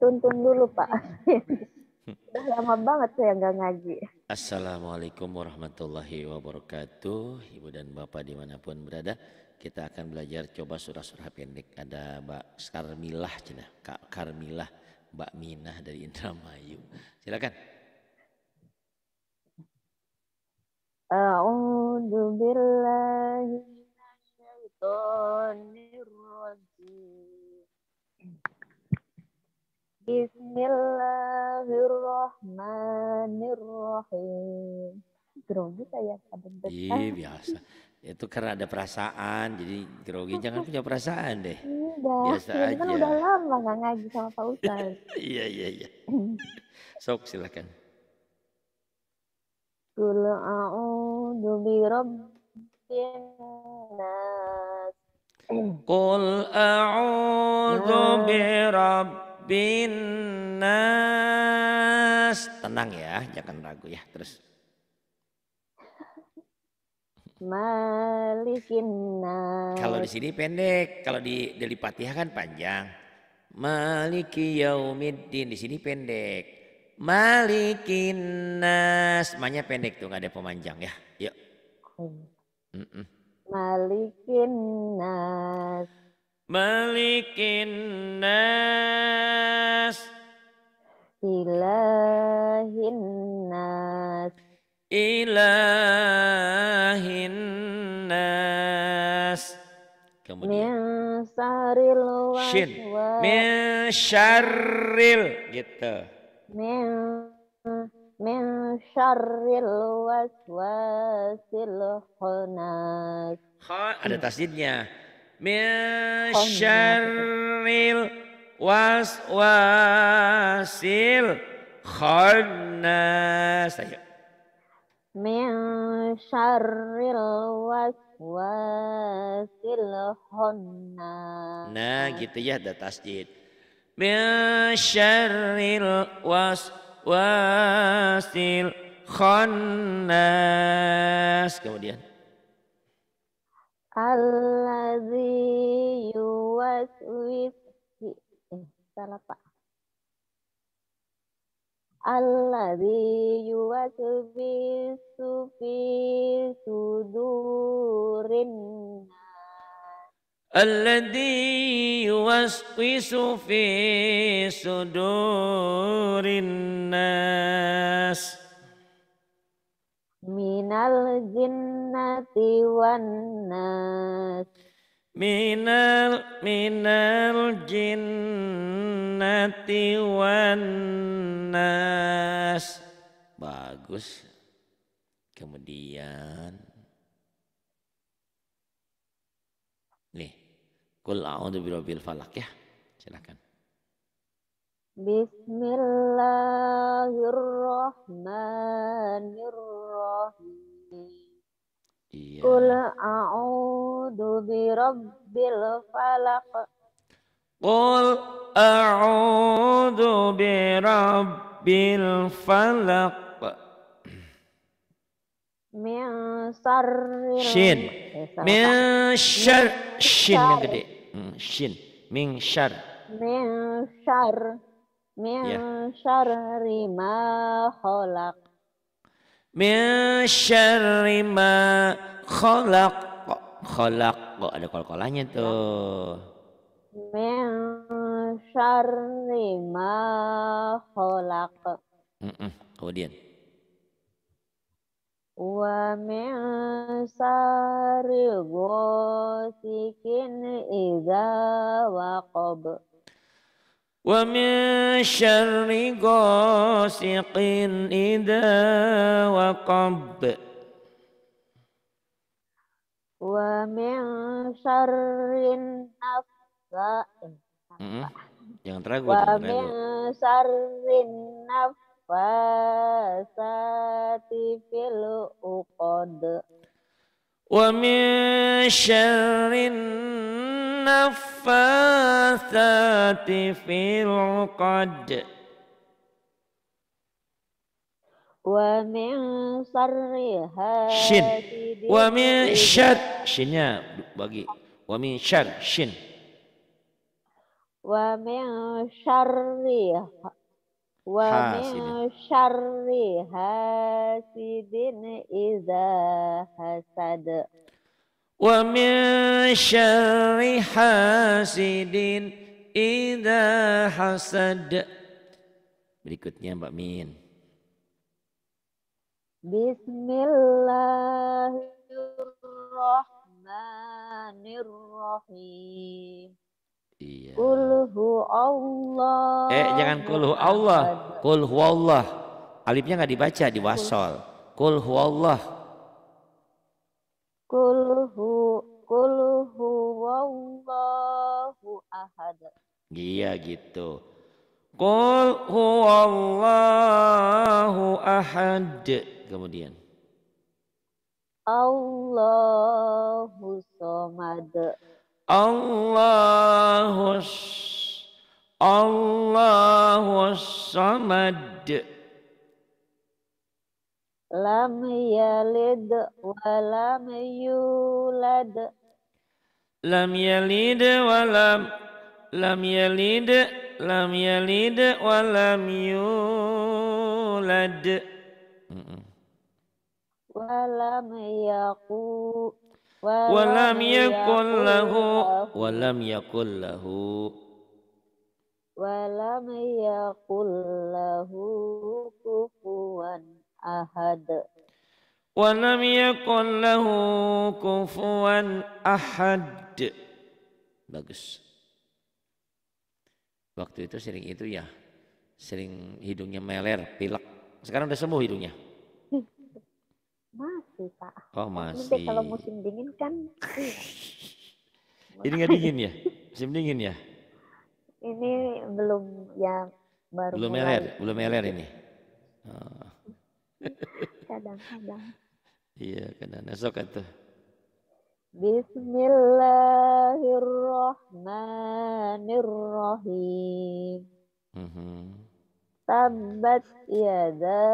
tuntun dulu Pak. Iya. sudah lama banget saya nggak ngaji. Assalamualaikum warahmatullahi wabarakatuh. Ibu dan Bapak dimanapun berada. Kita akan belajar coba surah-surah pendek. Ada Mbak Karmilah, cina. Kak Karmilah, Mbak Minah dari Indramayu. Silakan. A'udzu billahi minasyaitonir Bismillahirrahmanirrahim. Grogi saya ada Iya biasa. Itu karena ada perasaan, jadi grogi jangan punya perasaan deh. Udah, biasa ya, aja. Kan udah lama nggak ngaji sama Pak Ustaz. iya iya iya. Sok silakan. kul a'udzu bi rabbin nas. Kul a'udzu bi rabb Binas, Tenang ya, jangan ragu ya. Terus. Kalau di sini pendek, kalau di ya kan panjang. Maliki yaumiddin di sini pendek. Malikinas, semuanya pendek tuh nggak ada pemanjang ya. Yuk. Mm Malikin nas Ilahin nas Ilahin nas Kemudian Min Shin Min syaril Gitu Min Min syaril waswasil hunas ada tasjidnya min oh, iya, iya, syarril waswasil khannas ayo min syarril waswasil khannas nah gitu ya ada tasjid min syarril waswasil khannas kemudian Alladzi yuwaswis eh salah Pak. Alladzi yuwaswisu fi sudurin Alladzi yuwaswisu fi sudurin nas minal jinnati wan nas minal minal jinnati wan nas bagus kemudian nih kul a'udzu birabbil falak ya silakan Bismillahirrahmanirrahim Iya. Qul a'udzu birabbil falaq. Qul a'udzu birabbil falaq. Min syarri hmm, shin. Min syar shin yang gede. Shin. Min syar. Min syar. Min syarri ma khalaq min syarri ma khalaq khalaq kok ada kol-kolanya tuh min syarri ma khalaq kemudian wa min syarri ghasikin idza waqab ومن شر غاسق إذا وقب ومن شر النفاء Jangan teragu. Wamin syarrin nafasati fil uqad. ومن شر النفاثات في العقد ومن شرها شن ومن شر يا بقي ومن شر شن ومن شرها Wa min syarri hasidin iza hasad. Wa min syarri hasidin iza hasad. Berikutnya Mbak Min. Bismillahirrahmanirrahim. Iya. Kulhu Allah. Eh jangan kulhu Allah, kulhu Allah. Alifnya nggak dibaca di wasol. Kulhu Allah. Kulhu kulhu Allahu ahad. Iya gitu. Kul huwallahu ahad. Kemudian. Allahu somad. Allahus Allahus samad Lam yalid wa lam yulad Lam yalid wa lam Lam yalid Lam yalid wa lam yulad Wa lam yakul walam yakul lahu walam yakul lahu walam yakul lahu kufuwan ahad walam yakul lahu kufuwan ahad bagus waktu itu sering itu ya sering hidungnya meler pilak sekarang udah sembuh hidungnya masih pak. Oh masih. Tapi kalau musim dingin kan. Iya. Ini nggak dingin ya? Musim dingin ya? Ini belum ya baru. Belum mulai. meler, belum meler ini. kadang oh. Kadang-kadang. iya kadang esok itu. Kan Bismillahirrahmanirrahim. Mm -hmm. Tabat yada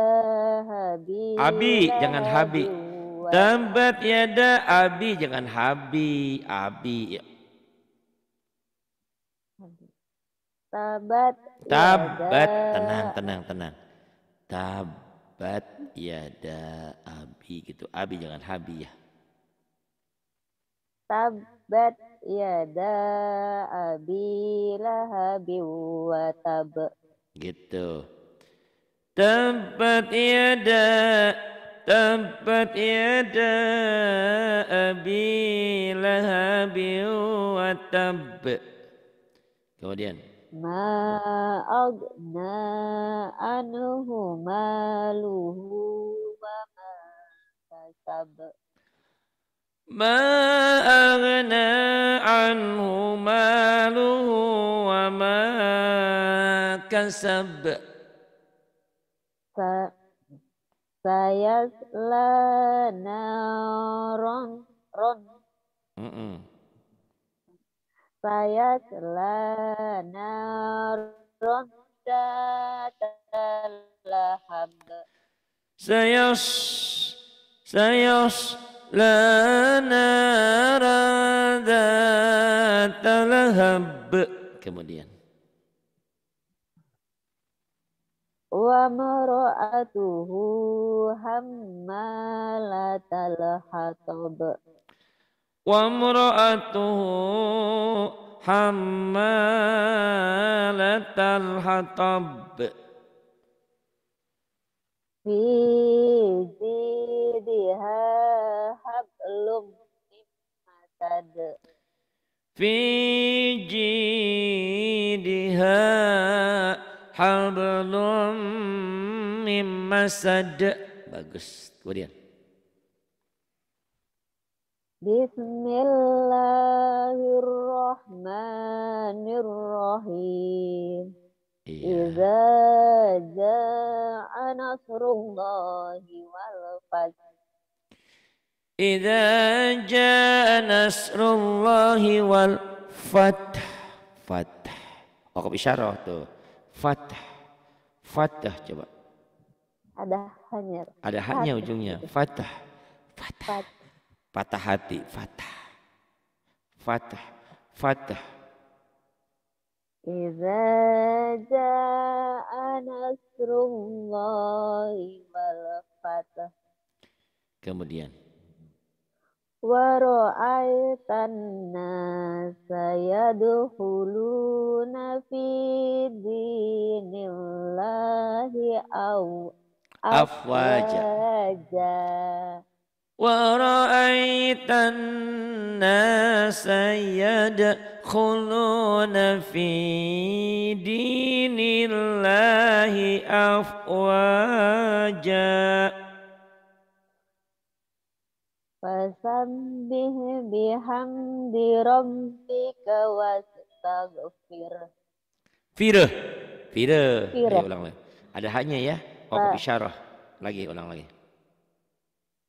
habi. Abi, jangan habi. Tabat yada abi jangan habi abi. Ya. Tabat. Tabat tenang tenang tenang. Tabat yada abi gitu. Abi jangan habi ya. Tabat yada abi lahabi wa tab. Gitu. Tabat yada Tabbat yada abi lahabin wa tab. Kemudian. Ma anhu maluhu wa ma kasab. anhu maluhu wa ma la naron ron mm -mm. sayasla naron lahab sayas sayas la nara lahab kemudian ومرأته حمالة الحطب وامرأته حمالة الحطب في جيدها حبل من مسد في جيدها hablum mim masad. Bagus. Kemudian. Bismillahirrahmanirrahim. Iya. Iza ja'a nasrullahi wal fath. Iza ja'a nasrullahi wal fath. Fath. Wakaf isyarah tuh. Fatah, fatah coba. Ada hanya. Ada haknya ujungnya. Fatah, fatah, Patah hati. fatah, fatah, fatah. Iza ja'a nasrullahi wal fatah. Kemudian Warahmatullahi wabarakatuh. Warahmatullahi wabarakatuh. Warahmatullahi wabarakatuh. Warahmatullahi wabarakatuh. Warahmatullahi wabarakatuh. Warahmatullahi wabarakatuh. Warahmatullahi wabarakatuh. Fasabbih bihamdi rabbika wastaghfir. Fira. Fira. Fira. ulang lagi. Ada hanya ya. Oh, isyarah. Lagi ulang lagi.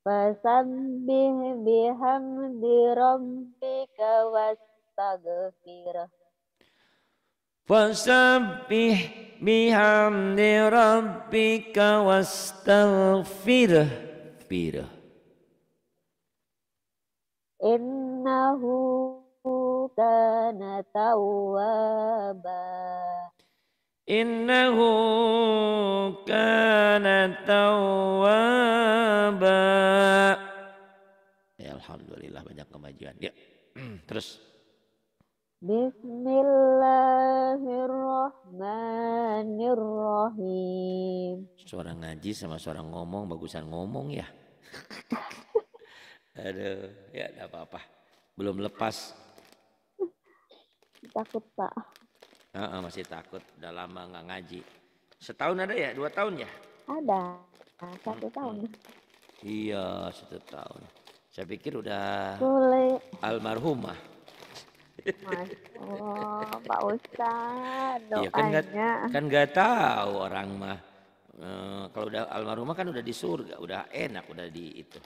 Fasabbih bihamdi rabbika wastaghfir. Fasabbih bihamdi rabbika wastaghfir. Fira innahu kana tawwaba innahu kana tawwaba ya alhamdulillah banyak kemajuan ya terus Bismillahirrahmanirrahim. Suara ngaji sama suara ngomong bagusan ngomong ya. Aduh, ya enggak apa-apa. Belum lepas. Takut, Pak. Uh -uh, masih takut. Udah lama nggak ngaji. Setahun ada ya? Dua tahun ya? Ada. Satu tahun. Iya, satu tahun. Saya pikir udah almarhumah. oh Pak Ustaz, doanya. Ya, kan nggak kan gak tahu orang mah. Uh, kalau udah almarhumah kan udah di surga, udah enak, udah di itu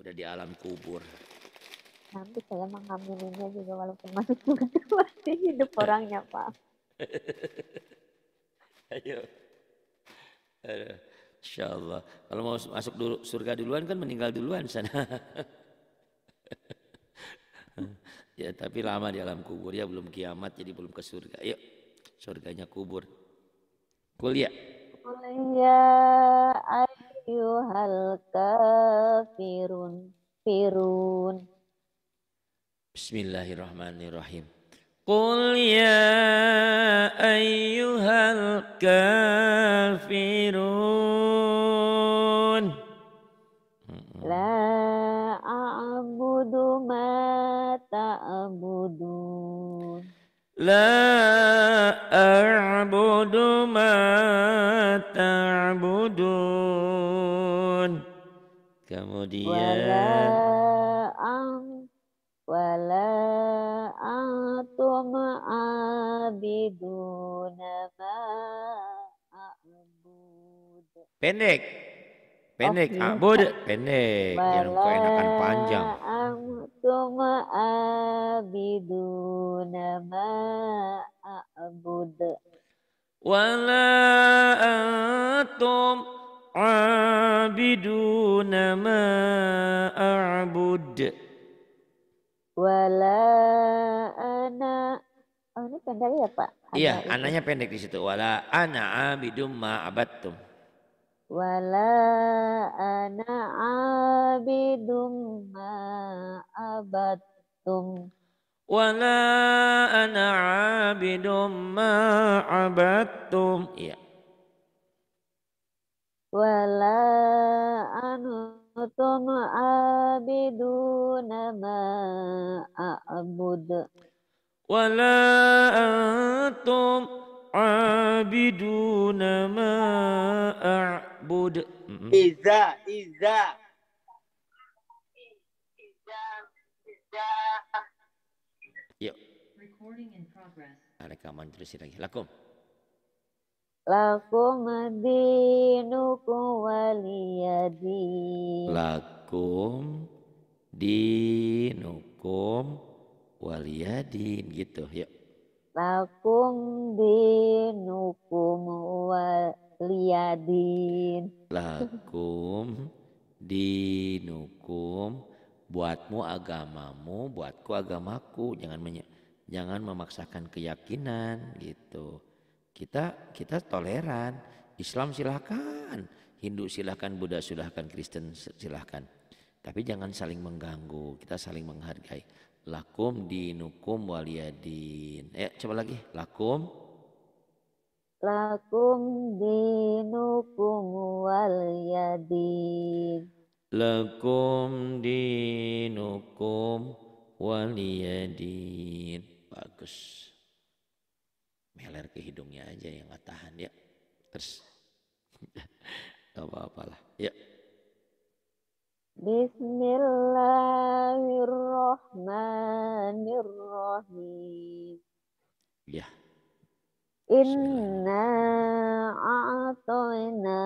udah di alam kubur nanti saya menghamilinya juga walaupun masuk surga masih hidup orangnya pak ayo Aduh. Insya Allah. Kalau mau masuk dulu, surga duluan kan meninggal duluan sana. ya tapi lama di alam kubur ya belum kiamat jadi belum ke surga. Yuk surganya kubur. Kuliah. Kuliah ayyuhal kafirun firun Bismillahirrahmanirrahim Qul ya ayyuhal kafirun La a'budu ma ta'budun La a'budu ma ta'budun Kemudian wala antum abiduna ma a'bud. Pendek. Pendek, okay. abud pendek. Jangan kau enakan panjang. Antum abiduna ma a'bud. Wala antum عابدون ما أعبد ولا أنا Oh, ini pendek ya Pak? Ana iya, itu. ananya pendek di situ. Wala ana abidum ma abattum. Wala ana abidum ma abattum. Wala ana abidum ma abattum. Iya wala antum abiduna ma a'bud wala antum abiduna ma a'bud iza iza Ya. Recording in progress. Ada kaman lagi. Lakum. Lakum dinukum waliyadin. Lakum dinukum waliyadin gitu ya. Lakum dinukum waliyadin. Lakum dinukum buatmu agamamu, buatku agamaku. Jangan jangan memaksakan keyakinan gitu. Kita kita toleran. Islam silahkan, Hindu silahkan, Buddha silahkan, Kristen silahkan. Tapi jangan saling mengganggu, kita saling menghargai. Lakum dinukum waliyadin. Eh, coba lagi. Lakum. Lakum dinukum waliyadin. Lakum dinukum waliyadin. Bagus meler ke hidungnya aja yang nggak tahan ya terus nggak apa-apalah ya Bismillahirrahmanirrahim ya Inna a'toina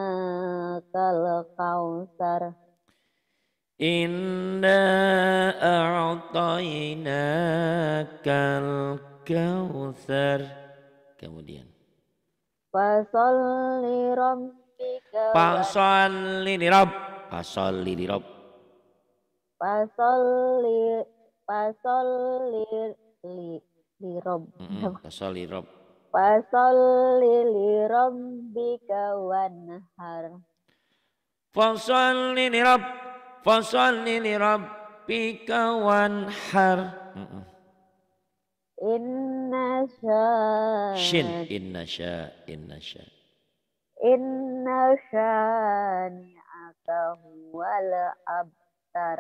kal kausar Inna a'toina kal kausar kemudian rabbika li rabb li rabb li li rabb rabb li rabbika wanhar li rabb li rabbika wanhar nasha shin inna syaa inna syaa inna syani'aka huwal abtar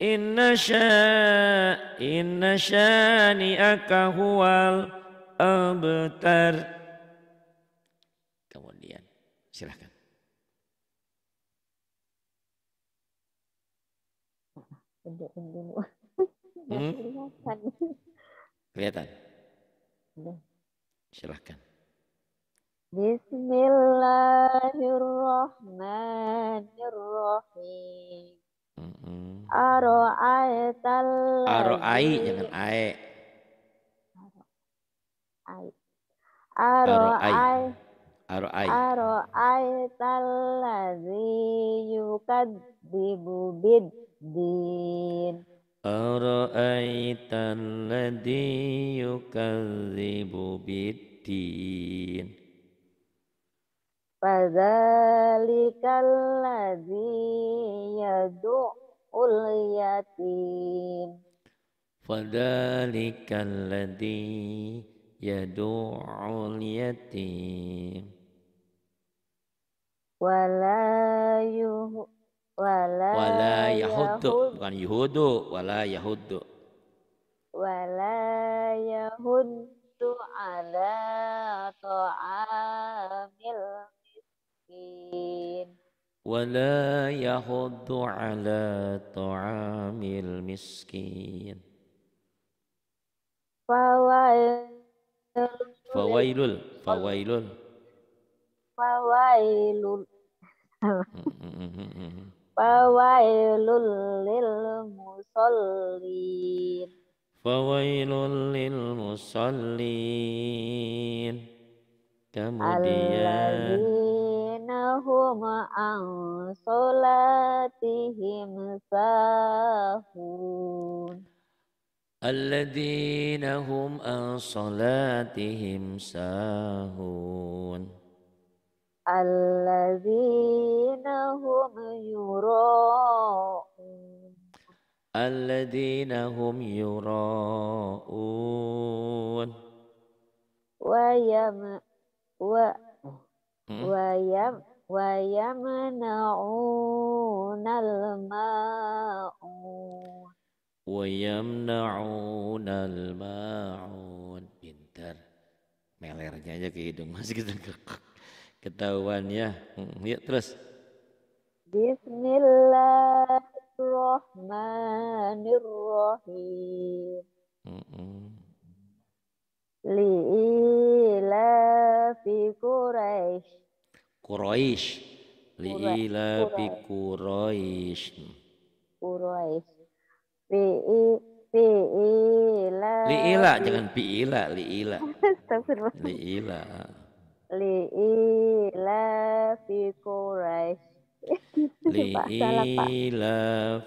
inna syaa inna syani'aka huwal abtar kemudian silahkan gedein dulu. Hmm? Kan? Kelihatan. Kelihatan. Iya. Silahkan. Bismillahirrahmanirrahim. Aro'ai -mm. Aro'ai jangan ae. Aro'ai. Aro'ai. Aro'ai. Aro'aital ladzi yukadzibu bid din. Aro'ai أرأيت الذي يكذب بالدين فذلك الذي يدع اليتيم فذلك الذي يدع اليتيم ولا يهود ولا, ولا يهود يهود ولا يهود ولا يهد على طعام المسكين ولا يهد على طعام المسكين فويل فويل فويل فويل فويل للمصلين فويل للمصلين الذين هم عن صلاتهم ساهون الذين هم عن صلاتهم ساهون الذين هم يراءون alladzina hum yura'un wa yam wa wa yam wa yamna'un al-ma'un wa yamna'un maun pintar melernya aja ke hidung masih kita gitu. ketahuan ya ya terus bismillah Bismillahirrahmanirrahim. Mm fi Quraisy. Quraisy. Liila fi Quraisy. Quraisy. Fi fi'ila. Li'ila jangan fi'ila, li'ila. Astagfirullah. Li'ila. Li'ila fi Quraisy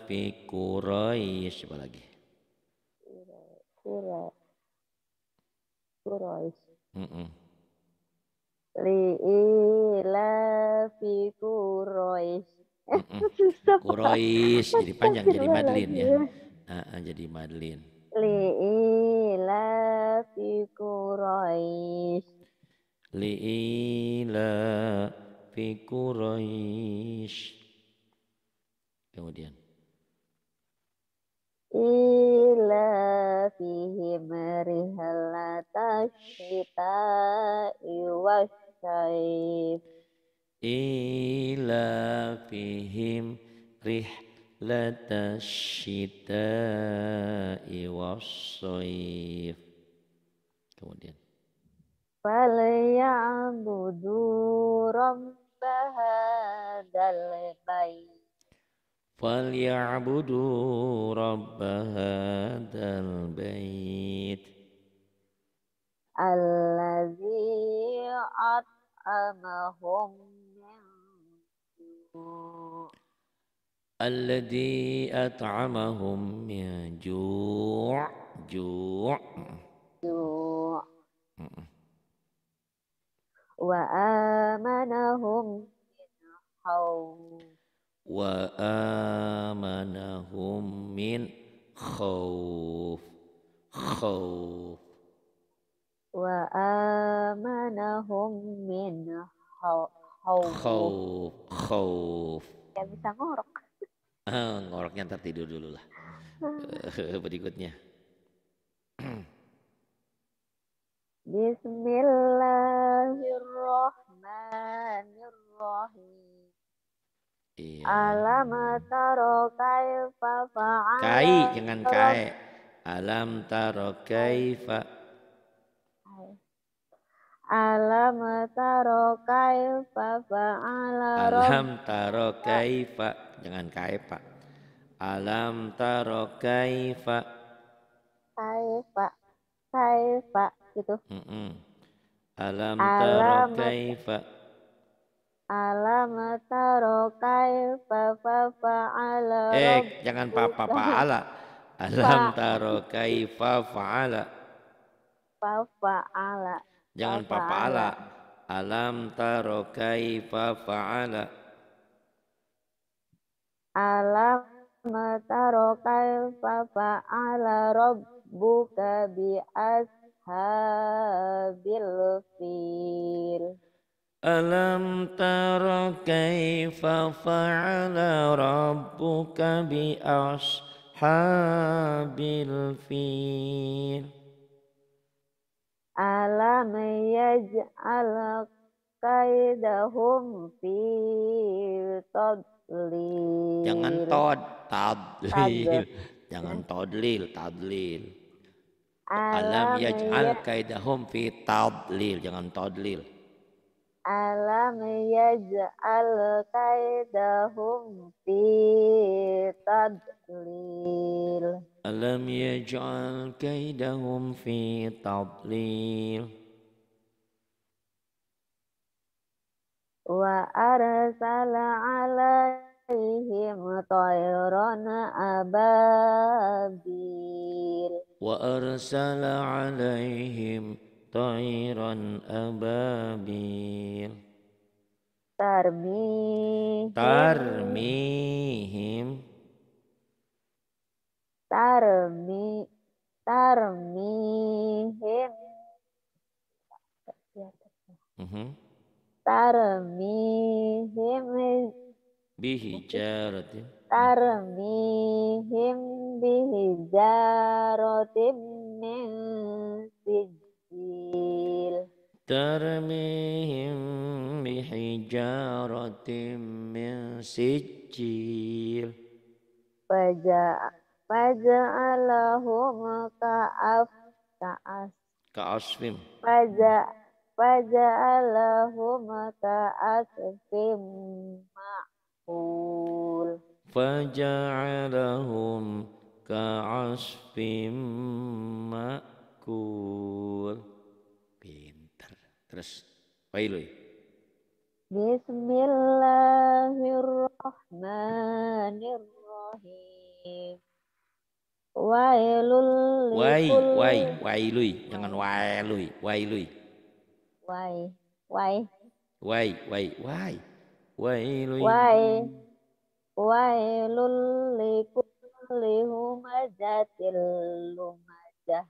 fi Quraisy apa lagi? Quraisy. Mm -mm. Li'ilafi Quraisy. Quraisy jadi panjang jadi Madlin ya. Uh, jadi Madlin. Li'ilafi Quraisy. Li'ilafi fi Quraisy. Kemudian ila fihim rihlatasyita iwasyif ila fihim rihlatasyita iwasyif kemudian Fal ya'budu rabb هذا البيت فليعبدوا رب هذا البيت الذي أطعمهم من جوع الذي أطعمهم من جوع جوع جوع وآمنهم من خوف وآمنهم من خوف خوف وآمنهم من خوف خوف خوف Gak bisa ngorok. Ah, ngoroknya ntar tidur dulu lah. Berikutnya. Bismillahirrahmanirrahim. Iya. Alam taro kaifa fa'ala. Kai, jangan kai. Alam taro kaifa. Alam taro kaifa fa'ala. Alam taro kaifa. Jangan kaifa. Alam taro kaifa. Kaifa. Kaifa gitu. Mm -mm. Alam, tarokai fa Alam tarokai fa fa ala Eh, jangan fa ala Alam fa fa ala Fa fa ala Jangan fa ala. Alam fa fa ala Alam fa ala rob buka bi as ashabil fil Alam tara kaifa fa'ala rabbuka bi ashabil fil Alam yaj'al kaidahum fi tadlil Jangan tod, tadlil Jangan todlil, tadlil Alam yaj'al ya- kaidahum fi tadlil. Jangan tadlil. Alam yaj'al kaidahum fi tadlil. Alam yaj'al kaidahum fi tadlil. Wa arsala alaihim tayran ababil. وأرسل عليهم طيرا أبابيل ترميهم ترميهم ترمي ترميهم ترميهم بحجارة tarmihim bihijarotim min sijil tarmihim bihijarotim min sijil faja'alahum ka'af ka'as ka'asfim faja'alahum ka'asfim ma'um فجعلهم كعصف مأكول pinter terus Wailui ya? Bismillahirrahmanirrahim Wailul Wai, wai, wailui ya? Jangan wailui, ya, wailui Wai, wai Wai, wai, wai wai, Wai Wailul likulli humazatil lumazah.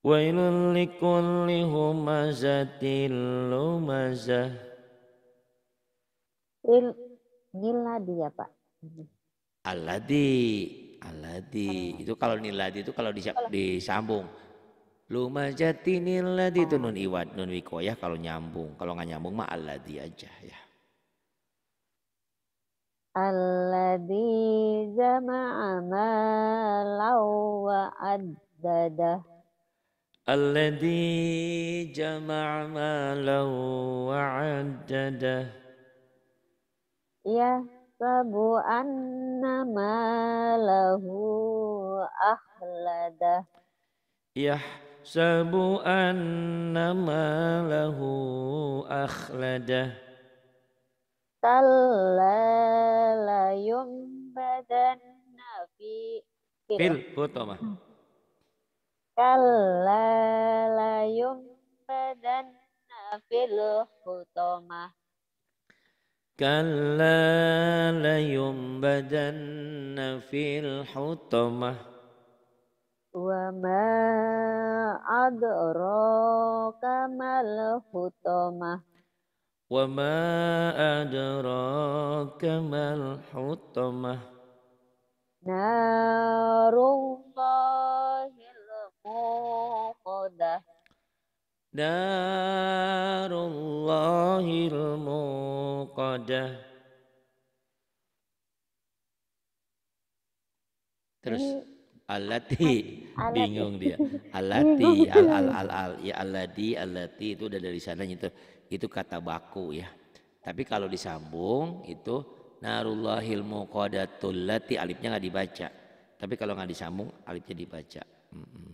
Wailul likulli humazatil lumazah. Il giladi ya Pak. Aladi, aladi. Itu kalau niladi itu kalau disambung. niladi itu oh. nun iwat nun wikoyah kalau nyambung. Kalau nggak nyambung mah aladi aja ya. الذي جمع مالا وعدده الذي جمع مالا وعدده يحسب أن ماله أخلده يحسب أن ماله أخلده كلا yum badan nabi fil foto mah kalala yum badan nafil hutoma kalala yum badan nafil hutoma wa ma adro kamal hutoma وما أدراك ما الحطمة نار الله الموقدة نار الله الموقدة Terus alati al bingung dia. Alati al al al al ya alati alati itu udah dari sananya itu itu kata baku ya. Tapi kalau disambung itu narullahil muqadatul lati alifnya nggak dibaca. Tapi kalau nggak disambung alifnya dibaca. Mm -mm.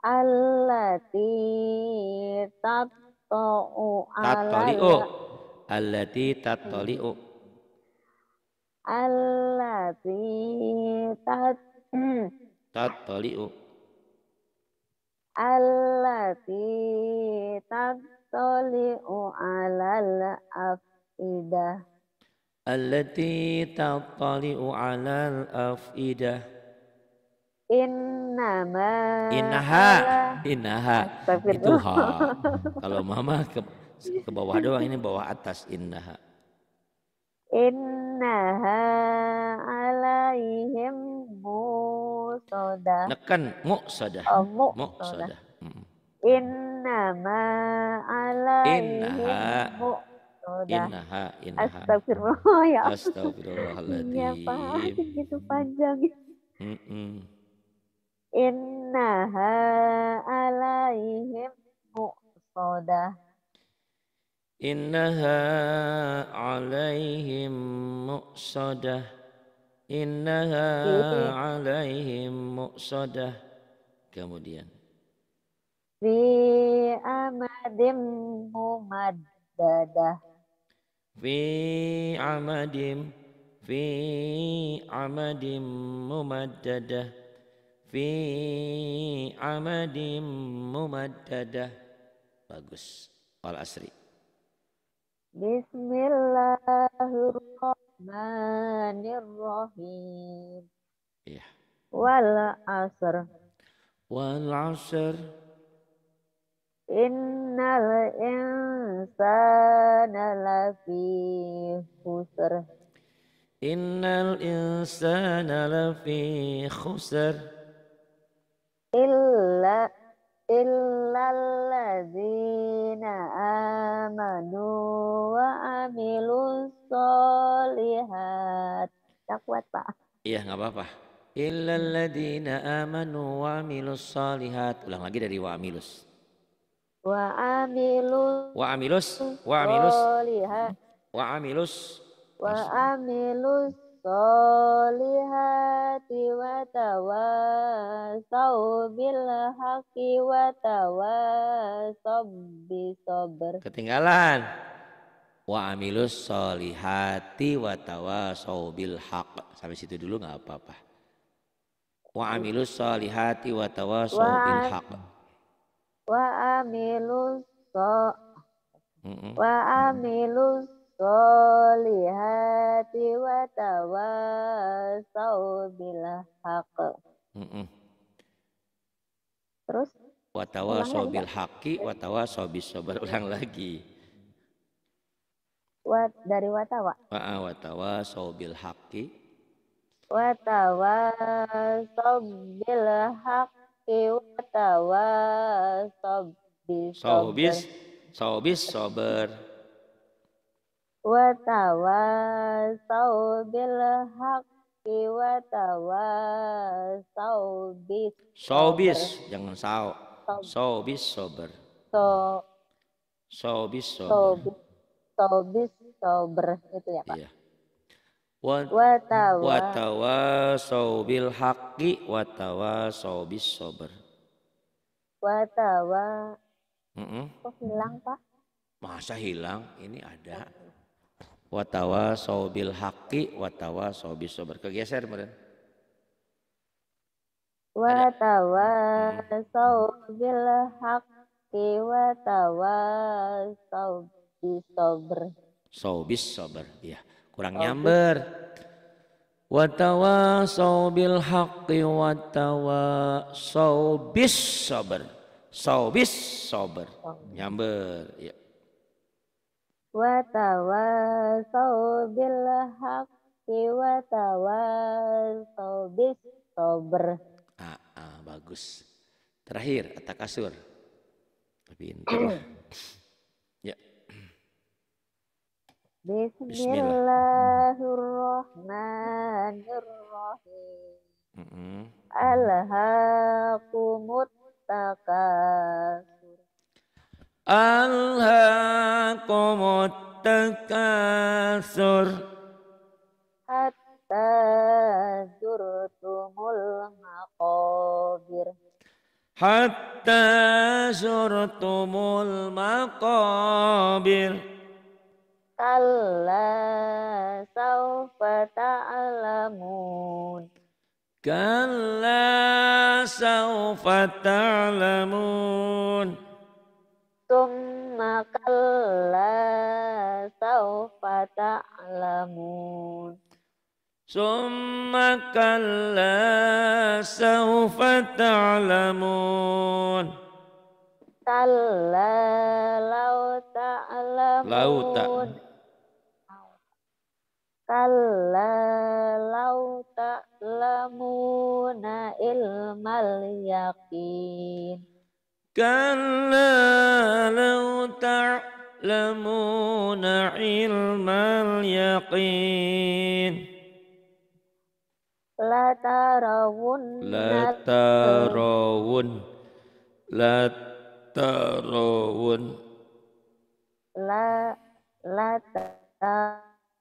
Allati tatta'u Tattoli'u. Allati tattoli'u. Allati tat tattoli'u. Allati tattoli'u tattali'u 'alal afidah allati tattali'u 'alal afidah innama innaha innaha itu ha kalau mama ke ke bawah doang ini bawah atas innaha innaha alaihim musada. nekan Musada. oh, musadah Innama alaihi Innaha Innaha Astagfirullah ya Allah. Astagfirullahaladzim. Ya Pak, gitu panjang. Mm -mm. Innaha alaihim muqsadah. Innaha alaihim muqsadah. Innaha iya. alaihim muqsadah. Kemudian fi amadim mumaddadah fi amadim fi amadim mumaddadah fi amadim mumaddadah bagus al asri Bismillahirrahmanirrahim. Iya. Wal asr. Wal asr. Innal insana lafi khusr. Innal insana lafi khusr. Illa illa ladzina amanu wa amilus sholihat Tak kuat, Pak. Iya, nggak apa-apa. Illa ladzina amanu wa amilus sholihat Ulang lagi dari wa amilus. Wa amilus. Wa amilus. Wa amilus. Wa amilus. Wa amilus solihati wa tawasau bil haqi wa tawasau bisabr. Ketinggalan. Wa amilus solihati wa tawasau bil haq. Sampai situ dulu nggak apa-apa. Wa amilus solihati wa tawasau bil haq wa amilus so wa amilus solihati wa tawasau bil haq. Terus wa tawasau bil haqi wa tawasau bis sabar ulang lagi. Wa dari watawa. Wa watawa ah, bil haqi. Watawa bil haqi tawa sobis sobis sobis, sober watawasau sobil haki. watawasau sobis. sobis jangan sao sobis sober so sobis sober sobis sober itu ya Pak iya. Watawa, watawa sobil haki, watawa sobis sober Watawa. Mm -mm. Kok hilang pak? Masa hilang? Ini ada. Watawa saubil haki, watawa sobil sober. Kegeser meren. Watawa saubil haki, watawa sobil sober. Sobis sober, ya. Kurang nyamber. nyamber. Watawasau bil haqqi watawasau bis sabar. Saubis sabar. Nyamber. Ya. Watawasau bil haqqi watawasau bis sabar. Ah, ah, bagus. Terakhir, atakasur. Tapi intilah. Bismillahirrahmanirrahim. Mm -hmm. Alhaakumut takasur. Alhaakumut takasur. Hatta zurtumul maqabir. Hatta zurtumul maqabir. Kalla saufa ta'lamun. Kalla saufa ta'lamun. Summa kalla saufa ta'lamun. Summa kalla saufa ta'lamun. Kalla lau ta'lamun. Lau ta'lamun Kalla law na ilmal yakin Kalla law ta'lamuna ilmal yakin, La tarawun. La tarawun. La tarawun. La la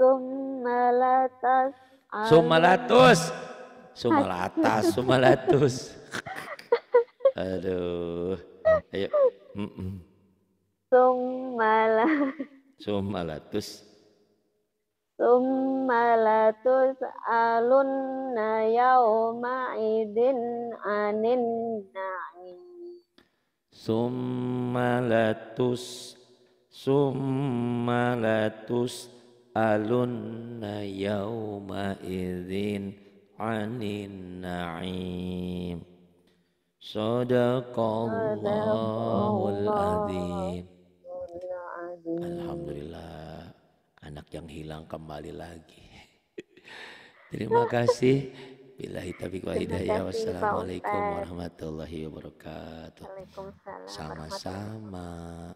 Sumalatas. Sumalatus. Sumalatas, sumalatus. Aduh. Ayo. Sumalatus. -mm. Sumalatus. Sumalatus. Sumalatus alunna yauma idin anin na'im. Sumalatus. Sumalatus yus'alunna yawma idzin 'anin na'im Sadaqallahul adzim Alhamdulillah anak yang hilang kembali lagi Terima kasih Bila taufiq wa hidayah. Wassalamualaikum warahmatullahi wabarakatuh. Sama-sama.